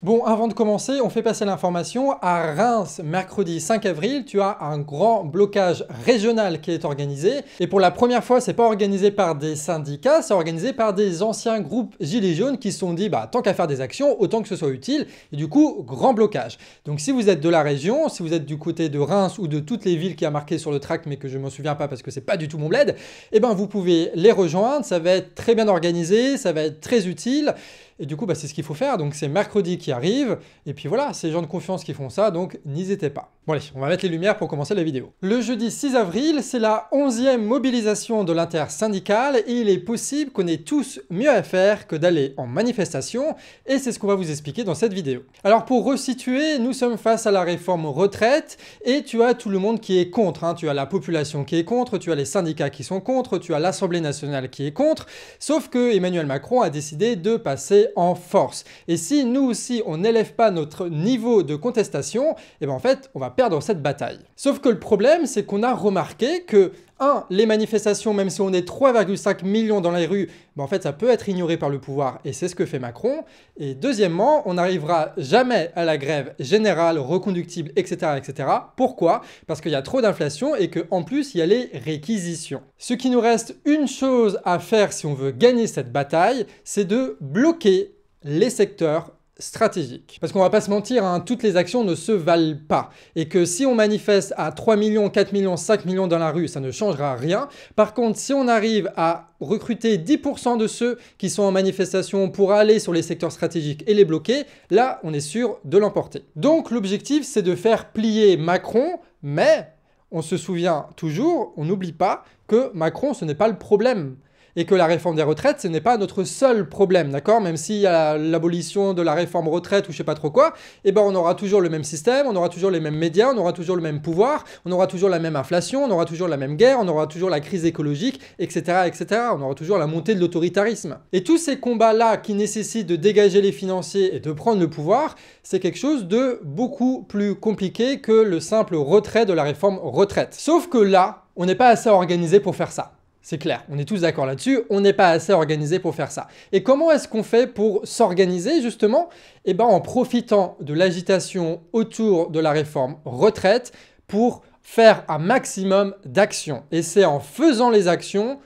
Bon, avant de commencer, on fait passer l'information. À Reims, mercredi 5 avril, tu as un grand blocage régional qui est organisé. Et pour la première fois, ce c'est pas organisé par des syndicats, c'est organisé par des anciens groupes gilets jaunes qui se sont dit, bah, tant qu'à faire des actions, autant que ce soit utile. Et du coup, grand blocage. Donc, si vous êtes de la région, si vous êtes du côté de Reims ou de toutes les villes qui a marqué sur le tract, mais que je m'en souviens pas parce que c'est pas du tout mon bled, eh ben, vous pouvez les rejoindre. Ça va être très bien organisé, ça va être très utile. Et du coup, bah, c'est ce qu'il faut faire. Donc c'est mercredi qui arrive. Et puis voilà, c'est les gens de confiance qui font ça, donc n'hésitez pas. Bon allez, on va mettre les lumières pour commencer la vidéo. Le jeudi 6 avril, c'est la 11e mobilisation de l'intersyndicale et il est possible qu'on ait tous mieux à faire que d'aller en manifestation. Et c'est ce qu'on va vous expliquer dans cette vidéo. Alors pour resituer, nous sommes face à la réforme retraite et tu as tout le monde qui est contre. Hein. Tu as la population qui est contre, tu as les syndicats qui sont contre, tu as l'Assemblée nationale qui est contre. Sauf que Emmanuel Macron a décidé de passer en force. Et si nous aussi on n'élève pas notre niveau de contestation, et eh ben, en fait on va perdre cette bataille. Sauf que le problème c'est qu'on a remarqué que 1. Les manifestations, même si on est 3,5 millions dans les rues, ben, en fait ça peut être ignoré par le pouvoir et c'est ce que fait Macron. Et deuxièmement, on n'arrivera jamais à la grève générale, reconductible, etc. etc. Pourquoi Parce qu'il y a trop d'inflation et qu'en plus il y a les réquisitions. Ce qui nous reste une chose à faire si on veut gagner cette bataille, c'est de bloquer les secteurs stratégique. Parce qu'on va pas se mentir, hein, toutes les actions ne se valent pas. Et que si on manifeste à 3 millions, 4 millions, 5 millions dans la rue, ça ne changera rien. Par contre, si on arrive à recruter 10% de ceux qui sont en manifestation pour aller sur les secteurs stratégiques et les bloquer, là, on est sûr de l'emporter. Donc l'objectif, c'est de faire plier Macron, mais on se souvient toujours, on n'oublie pas que Macron, ce n'est pas le problème et que la réforme des retraites, ce n'est pas notre seul problème, d'accord Même s'il y a l'abolition de la réforme retraite ou je sais pas trop quoi, eh ben on aura toujours le même système, on aura toujours les mêmes médias, on aura toujours le même pouvoir, on aura toujours la même inflation, on aura toujours la même guerre, on aura toujours la crise écologique, etc., etc. On aura toujours la montée de l'autoritarisme. Et tous ces combats-là qui nécessitent de dégager les financiers et de prendre le pouvoir, c'est quelque chose de beaucoup plus compliqué que le simple retrait de la réforme retraite. Sauf que là, on n'est pas assez organisé pour faire ça. C'est clair, on est tous d'accord là-dessus, on n'est pas assez organisé pour faire ça. Et comment est-ce qu'on fait pour s'organiser justement Eh bien en profitant de l'agitation autour de la réforme retraite pour faire un maximum d'actions. Et c'est en faisant les actions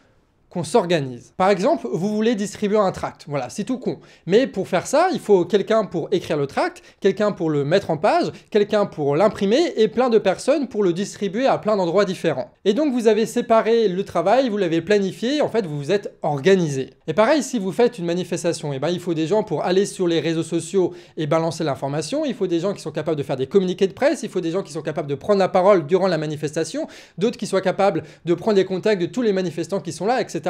qu'on s'organise. Par exemple, vous voulez distribuer un tract. Voilà, c'est tout con. Mais pour faire ça, il faut quelqu'un pour écrire le tract, quelqu'un pour le mettre en page, quelqu'un pour l'imprimer et plein de personnes pour le distribuer à plein d'endroits différents. Et donc vous avez séparé le travail, vous l'avez planifié, en fait vous vous êtes organisé. Et pareil, si vous faites une manifestation, et eh ben il faut des gens pour aller sur les réseaux sociaux et balancer l'information, il faut des gens qui sont capables de faire des communiqués de presse, il faut des gens qui sont capables de prendre la parole durant la manifestation, d'autres qui soient capables de prendre les contacts de tous les manifestants qui sont là, etc.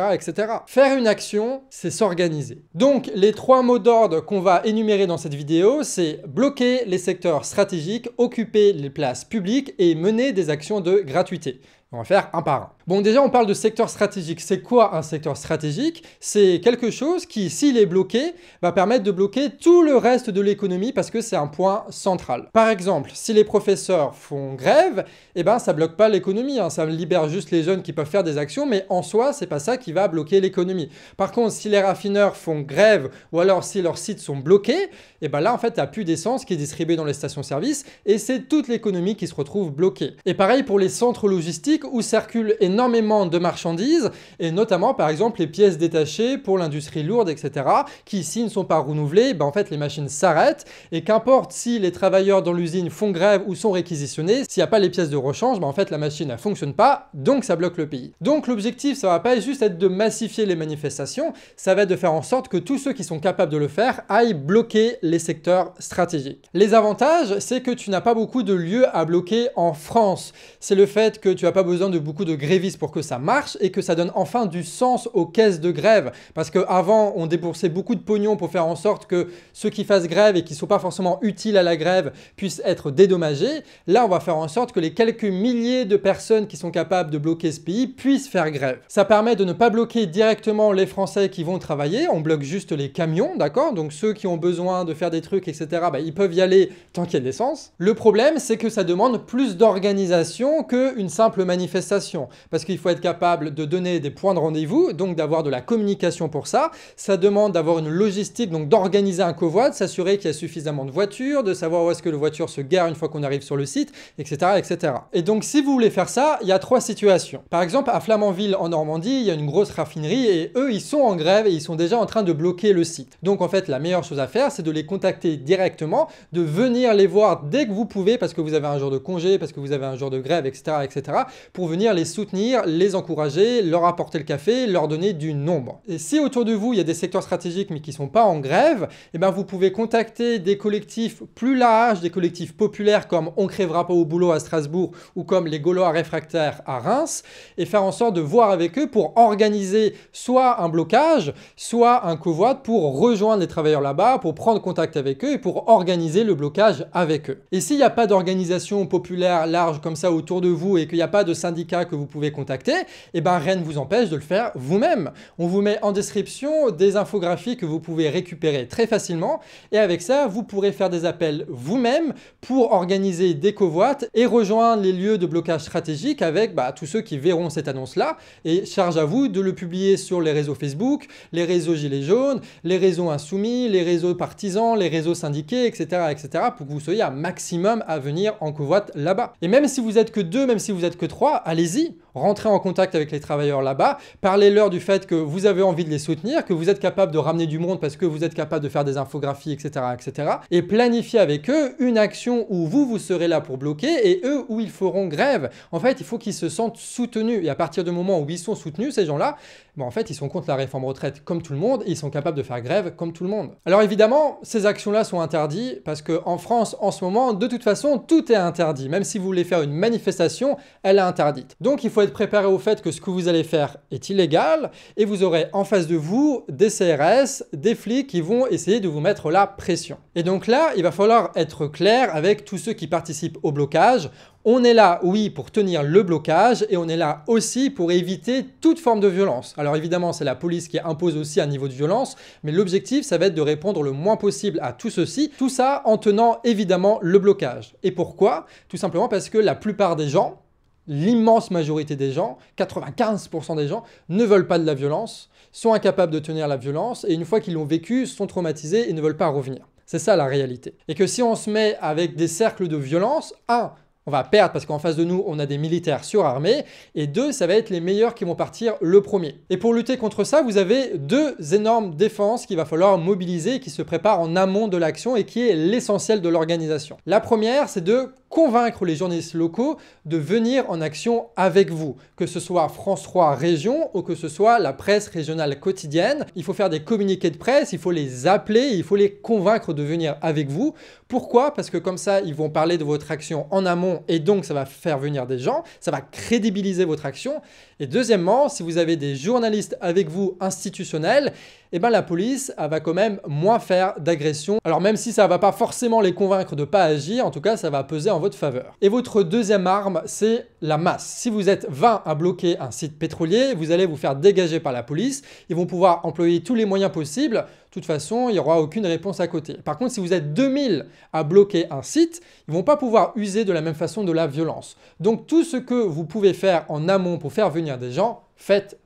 Faire une action, c'est s'organiser. Donc les trois mots d'ordre qu'on va énumérer dans cette vidéo, c'est bloquer les secteurs stratégiques, occuper les places publiques et mener des actions de gratuité. On va faire un par un. Bon, déjà, on parle de secteur stratégique. C'est quoi un secteur stratégique C'est quelque chose qui, s'il est bloqué, va permettre de bloquer tout le reste de l'économie parce que c'est un point central. Par exemple, si les professeurs font grève, eh ben, ça bloque pas l'économie. Hein. Ça libère juste les jeunes qui peuvent faire des actions, mais en soi, c'est pas ça qui va bloquer l'économie. Par contre, si les raffineurs font grève ou alors si leurs sites sont bloqués, eh ben là, en fait, a plus d'essence qui est distribuée dans les stations-service et c'est toute l'économie qui se retrouve bloquée. Et pareil pour les centres logistiques où circulent énormément de marchandises et notamment par exemple les pièces détachées pour l'industrie lourde, etc. qui ici ne sont pas renouvelées, ben, en fait les machines s'arrêtent et qu'importe si les travailleurs dans l'usine font grève ou sont réquisitionnés, s'il n'y a pas les pièces de rechange, ben, en fait la machine ne fonctionne pas, donc ça bloque le pays. Donc l'objectif ça va pas juste être de massifier les manifestations, ça va être de faire en sorte que tous ceux qui sont capables de le faire aillent bloquer les secteurs stratégiques. Les avantages, c'est que tu n'as pas beaucoup de lieux à bloquer en France. C'est le fait que tu n'as pas besoin de beaucoup de grévistes pour que ça marche et que ça donne enfin du sens aux caisses de grève. Parce qu'avant, on déboursait beaucoup de pognon pour faire en sorte que ceux qui fassent grève et qui ne sont pas forcément utiles à la grève puissent être dédommagés. Là, on va faire en sorte que les quelques milliers de personnes qui sont capables de bloquer ce pays puissent faire grève. Ça permet de ne pas bloquer directement les Français qui vont travailler, on bloque juste les camions, d'accord Donc ceux qui ont besoin de faire des trucs, etc., bah, ils peuvent y aller tant qu'il y a de l'essence. Le problème, c'est que ça demande plus d'organisation qu'une simple manifestation manifestation, parce qu'il faut être capable de donner des points de rendez-vous, donc d'avoir de la communication pour ça. Ça demande d'avoir une logistique, donc d'organiser un covoi, de s'assurer qu'il y a suffisamment de voitures, de savoir où est-ce que la voiture se gare une fois qu'on arrive sur le site, etc., etc. Et donc si vous voulez faire ça, il y a trois situations. Par exemple, à Flamanville en Normandie, il y a une grosse raffinerie et eux, ils sont en grève et ils sont déjà en train de bloquer le site. Donc en fait, la meilleure chose à faire, c'est de les contacter directement, de venir les voir dès que vous pouvez parce que vous avez un jour de congé, parce que vous avez un jour de grève, etc., etc., pour venir les soutenir, les encourager, leur apporter le café, leur donner du nombre. Et si autour de vous, il y a des secteurs stratégiques mais qui ne sont pas en grève, eh bien vous pouvez contacter des collectifs plus larges, des collectifs populaires comme On crèvera pas au boulot à Strasbourg ou comme les Gaulois réfractaires à Reims et faire en sorte de voir avec eux pour organiser soit un blocage, soit un covoit pour rejoindre les travailleurs là-bas, pour prendre contact avec eux et pour organiser le blocage avec eux. Et s'il n'y a pas d'organisation populaire large comme ça autour de vous et qu'il n'y a pas de syndicats que vous pouvez contacter, et eh ben rien ne vous empêche de le faire vous-même. On vous met en description des infographies que vous pouvez récupérer très facilement et avec ça, vous pourrez faire des appels vous-même pour organiser des covoites et rejoindre les lieux de blocage stratégique avec bah, tous ceux qui verront cette annonce-là et charge à vous de le publier sur les réseaux Facebook, les réseaux Gilets jaunes, les réseaux insoumis, les réseaux partisans, les réseaux syndiqués, etc. etc. pour que vous soyez un maximum à venir en covoite là-bas. Et même si vous êtes que deux, même si vous êtes que trois, allez-y, rentrez en contact avec les travailleurs là-bas, parlez-leur du fait que vous avez envie de les soutenir, que vous êtes capable de ramener du monde parce que vous êtes capable de faire des infographies, etc., etc., et planifiez avec eux une action où vous, vous serez là pour bloquer et eux où ils feront grève. En fait, il faut qu'ils se sentent soutenus et à partir du moment où ils sont soutenus, ces gens-là, bon en fait, ils sont contre la réforme retraite comme tout le monde et ils sont capables de faire grève comme tout le monde. Alors évidemment, ces actions-là sont interdites parce qu'en France, en ce moment, de toute façon, tout est interdit. Même si vous voulez faire une manifestation, elle est interdite. Donc il faut être préparé au fait que ce que vous allez faire est illégal et vous aurez en face de vous des CRS, des flics qui vont essayer de vous mettre la pression. Et donc là, il va falloir être clair avec tous ceux qui participent au blocage. On est là, oui, pour tenir le blocage et on est là aussi pour éviter toute forme de violence. Alors évidemment, c'est la police qui impose aussi un niveau de violence, mais l'objectif, ça va être de répondre le moins possible à tout ceci, tout ça en tenant évidemment le blocage. Et pourquoi Tout simplement parce que la plupart des gens, l'immense majorité des gens, 95% des gens, ne veulent pas de la violence, sont incapables de tenir la violence, et une fois qu'ils l'ont vécu, sont traumatisés et ne veulent pas revenir. C'est ça la réalité. Et que si on se met avec des cercles de violence, un, on va perdre parce qu'en face de nous, on a des militaires surarmés. Et deux, ça va être les meilleurs qui vont partir le premier. Et pour lutter contre ça, vous avez deux énormes défenses qu'il va falloir mobiliser, qui se préparent en amont de l'action et qui est l'essentiel de l'organisation. La première, c'est de convaincre les journalistes locaux de venir en action avec vous, que ce soit France 3 Région ou que ce soit la presse régionale quotidienne. Il faut faire des communiqués de presse, il faut les appeler, il faut les convaincre de venir avec vous. Pourquoi Parce que comme ça, ils vont parler de votre action en amont et donc ça va faire venir des gens, ça va crédibiliser votre action. Et deuxièmement, si vous avez des journalistes avec vous institutionnels, eh ben la police va quand même moins faire d'agressions. Alors même si ça ne va pas forcément les convaincre de pas agir, en tout cas ça va peser en votre faveur. Et votre deuxième arme, c'est la masse. Si vous êtes 20 à bloquer un site pétrolier, vous allez vous faire dégager par la police. Ils vont pouvoir employer tous les moyens possibles de toute façon, il n'y aura aucune réponse à côté. Par contre, si vous êtes 2000 à bloquer un site, ils vont pas pouvoir user de la même façon de la violence. Donc tout ce que vous pouvez faire en amont pour faire venir des gens, faites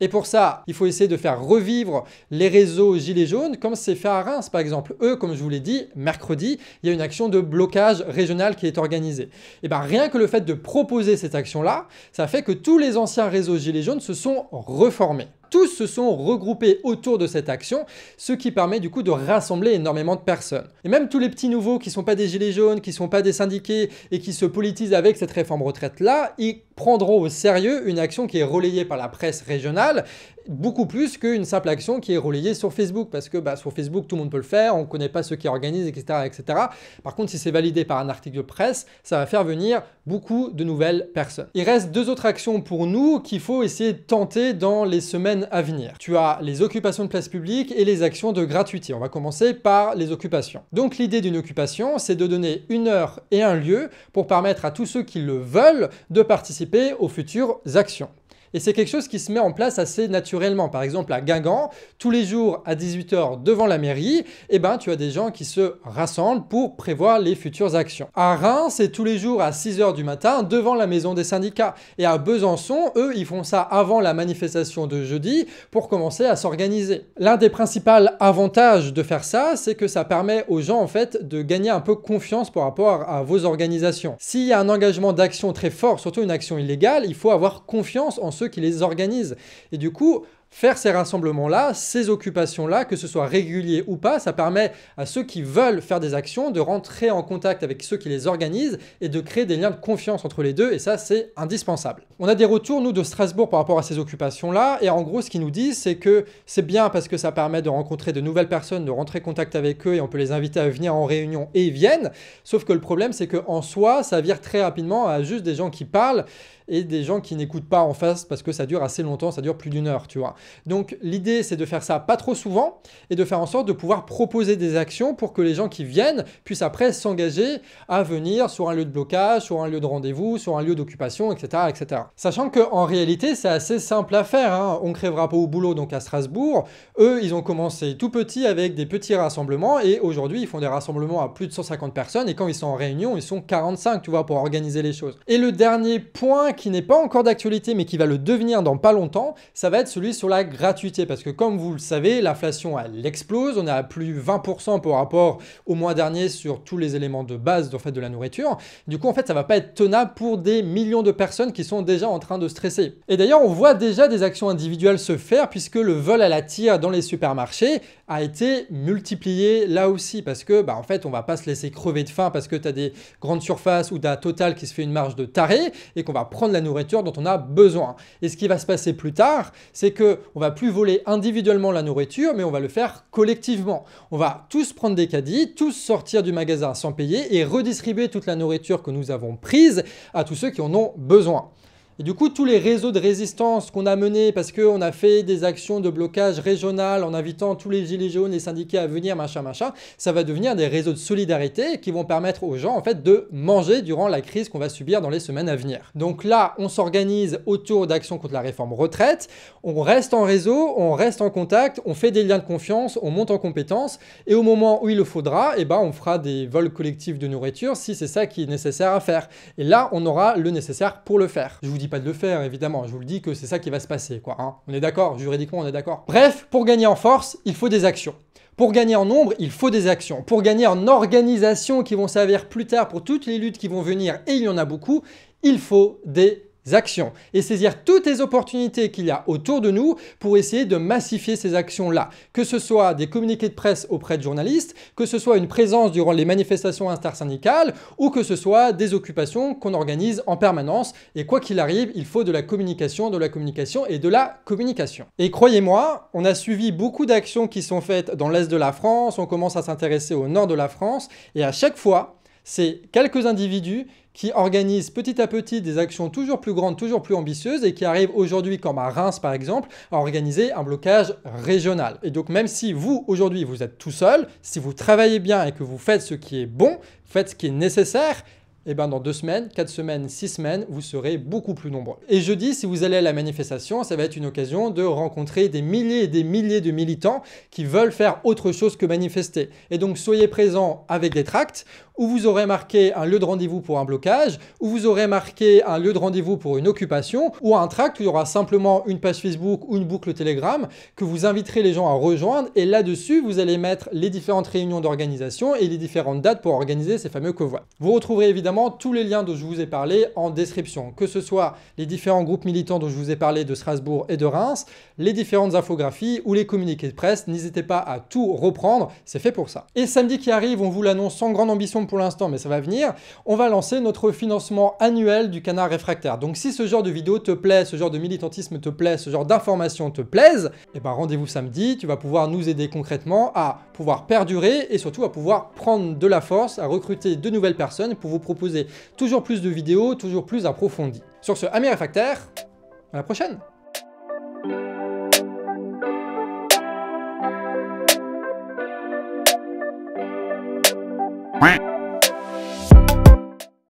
et pour ça, il faut essayer de faire revivre les réseaux Gilets jaunes, comme c'est fait à Reims par exemple. Eux, comme je vous l'ai dit, mercredi, il y a une action de blocage régional qui est organisée. Et bien rien que le fait de proposer cette action-là, ça fait que tous les anciens réseaux Gilets jaunes se sont reformés tous se sont regroupés autour de cette action, ce qui permet du coup de rassembler énormément de personnes. Et même tous les petits nouveaux qui sont pas des gilets jaunes, qui sont pas des syndiqués et qui se politisent avec cette réforme retraite là, ils prendront au sérieux une action qui est relayée par la presse régionale beaucoup plus qu'une simple action qui est relayée sur Facebook, parce que bah, sur Facebook, tout le monde peut le faire, on ne connaît pas ceux qui organisent, etc., etc. Par contre, si c'est validé par un article de presse, ça va faire venir beaucoup de nouvelles personnes. Il reste deux autres actions pour nous qu'il faut essayer de tenter dans les semaines à venir. Tu as les occupations de place publique et les actions de gratuité. On va commencer par les occupations. Donc l'idée d'une occupation, c'est de donner une heure et un lieu pour permettre à tous ceux qui le veulent de participer aux futures actions. Et c'est quelque chose qui se met en place assez naturellement. Par exemple, à Guingamp, tous les jours à 18h devant la mairie, eh ben, tu as des gens qui se rassemblent pour prévoir les futures actions. À Reims, c'est tous les jours à 6h du matin devant la maison des syndicats. Et à Besançon, eux, ils font ça avant la manifestation de jeudi pour commencer à s'organiser. L'un des principaux avantages de faire ça, c'est que ça permet aux gens, en fait, de gagner un peu confiance par rapport à vos organisations. S'il y a un engagement d'action très fort, surtout une action illégale, il faut avoir confiance en ceux qui les organisent. Et du coup, faire ces rassemblements-là, ces occupations-là, que ce soit régulier ou pas, ça permet à ceux qui veulent faire des actions de rentrer en contact avec ceux qui les organisent et de créer des liens de confiance entre les deux, et ça c'est indispensable. On a des retours, nous, de Strasbourg par rapport à ces occupations-là, et en gros ce qu'ils nous disent, c'est que c'est bien parce que ça permet de rencontrer de nouvelles personnes, de rentrer en contact avec eux, et on peut les inviter à venir en réunion, et viennent, sauf que le problème c'est qu'en soi, ça vire très rapidement à juste des gens qui parlent, et des gens qui n'écoutent pas en face parce que ça dure assez longtemps, ça dure plus d'une heure, tu vois. Donc l'idée c'est de faire ça pas trop souvent et de faire en sorte de pouvoir proposer des actions pour que les gens qui viennent puissent après s'engager à venir sur un lieu de blocage, sur un lieu de rendez-vous, sur un lieu d'occupation, etc., etc. Sachant qu'en réalité c'est assez simple à faire. Hein. On crèvera pas au boulot donc à Strasbourg. Eux ils ont commencé tout petit avec des petits rassemblements et aujourd'hui ils font des rassemblements à plus de 150 personnes et quand ils sont en réunion ils sont 45 tu vois pour organiser les choses. Et le dernier point qui n'est pas encore d'actualité mais qui va le devenir dans pas longtemps, ça va être celui sur la gratuité. Parce que comme vous le savez, l'inflation, elle explose. On est à plus 20% par rapport au mois dernier sur tous les éléments de base en fait, de la nourriture. Du coup, en fait, ça va pas être tenable pour des millions de personnes qui sont déjà en train de stresser. Et d'ailleurs, on voit déjà des actions individuelles se faire puisque le vol à la tire dans les supermarchés a été multiplié là aussi parce que, bah, en fait, on va pas se laisser crever de faim parce que tu as des grandes surfaces ou d'un Total qui se fait une marge de taré et qu'on va prendre la nourriture dont on a besoin. Et ce qui va se passer plus tard, c'est que on va plus voler individuellement la nourriture, mais on va le faire collectivement. On va tous prendre des caddies, tous sortir du magasin sans payer et redistribuer toute la nourriture que nous avons prise à tous ceux qui en ont besoin. Et du coup, tous les réseaux de résistance qu'on a menés, parce qu'on a fait des actions de blocage régional en invitant tous les gilets jaunes, les syndiqués à venir, machin, machin, ça va devenir des réseaux de solidarité qui vont permettre aux gens, en fait, de manger durant la crise qu'on va subir dans les semaines à venir. Donc là, on s'organise autour d'actions contre la réforme retraite, on reste en réseau, on reste en contact, on fait des liens de confiance, on monte en compétences, et au moment où il le faudra, eh ben, on fera des vols collectifs de nourriture si c'est ça qui est nécessaire à faire. Et là, on aura le nécessaire pour le faire. Je vous dis pas de le faire, évidemment. Je vous le dis que c'est ça qui va se passer, quoi. Hein. On est d'accord, juridiquement, on est d'accord. Bref, pour gagner en force, il faut des actions. Pour gagner en nombre, il faut des actions. Pour gagner en organisation qui vont servir plus tard pour toutes les luttes qui vont venir, et il y en a beaucoup, il faut des actions et saisir toutes les opportunités qu'il y a autour de nous pour essayer de massifier ces actions-là. Que ce soit des communiqués de presse auprès de journalistes, que ce soit une présence durant les manifestations intersyndicales ou que ce soit des occupations qu'on organise en permanence. Et quoi qu'il arrive, il faut de la communication, de la communication et de la communication. Et croyez-moi, on a suivi beaucoup d'actions qui sont faites dans l'Est de la France, on commence à s'intéresser au Nord de la France et à chaque fois, c'est quelques individus qui organisent petit à petit des actions toujours plus grandes, toujours plus ambitieuses et qui arrivent aujourd'hui, comme à Reims par exemple, à organiser un blocage régional. Et donc même si vous, aujourd'hui, vous êtes tout seul, si vous travaillez bien et que vous faites ce qui est bon, faites ce qui est nécessaire, et eh ben dans deux semaines, quatre semaines, six semaines, vous serez beaucoup plus nombreux. Et jeudi, si vous allez à la manifestation, ça va être une occasion de rencontrer des milliers et des milliers de militants qui veulent faire autre chose que manifester. Et donc soyez présents avec des tracts, où vous aurez marqué un lieu de rendez-vous pour un blocage, où vous aurez marqué un lieu de rendez-vous pour une occupation, ou un tract où il y aura simplement une page Facebook ou une boucle Telegram que vous inviterez les gens à rejoindre. Et là-dessus, vous allez mettre les différentes réunions d'organisation et les différentes dates pour organiser ces fameux covois. Vous retrouverez évidemment tous les liens dont je vous ai parlé en description, que ce soit les différents groupes militants dont je vous ai parlé de Strasbourg et de Reims, les différentes infographies ou les communiqués de presse. N'hésitez pas à tout reprendre, c'est fait pour ça. Et samedi qui arrive, on vous l'annonce sans grande ambition pour l'instant, mais ça va venir, on va lancer notre financement annuel du canard réfractaire. Donc si ce genre de vidéo te plaît, ce genre de militantisme te plaît, ce genre d'information te plaisent, eh ben rendez-vous samedi, tu vas pouvoir nous aider concrètement à pouvoir perdurer et surtout à pouvoir prendre de la force, à recruter de nouvelles personnes pour vous proposer toujours plus de vidéos, toujours plus approfondies. Sur ce, amis réfractaires, à la prochaine